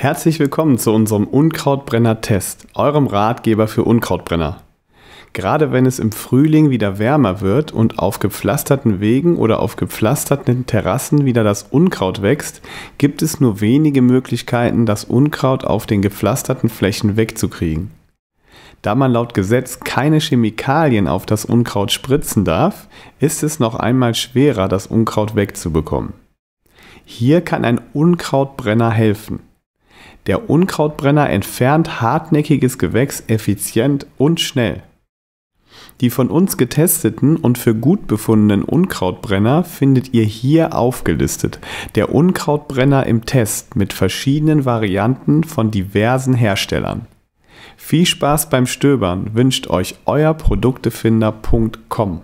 Herzlich willkommen zu unserem Unkrautbrenner-Test, eurem Ratgeber für Unkrautbrenner. Gerade wenn es im Frühling wieder wärmer wird und auf gepflasterten Wegen oder auf gepflasterten Terrassen wieder das Unkraut wächst, gibt es nur wenige Möglichkeiten, das Unkraut auf den gepflasterten Flächen wegzukriegen. Da man laut Gesetz keine Chemikalien auf das Unkraut spritzen darf, ist es noch einmal schwerer, das Unkraut wegzubekommen. Hier kann ein Unkrautbrenner helfen. Der Unkrautbrenner entfernt hartnäckiges Gewächs effizient und schnell. Die von uns getesteten und für gut befundenen Unkrautbrenner findet ihr hier aufgelistet. Der Unkrautbrenner im Test mit verschiedenen Varianten von diversen Herstellern. Viel Spaß beim Stöbern wünscht euch euer Produktefinder.com.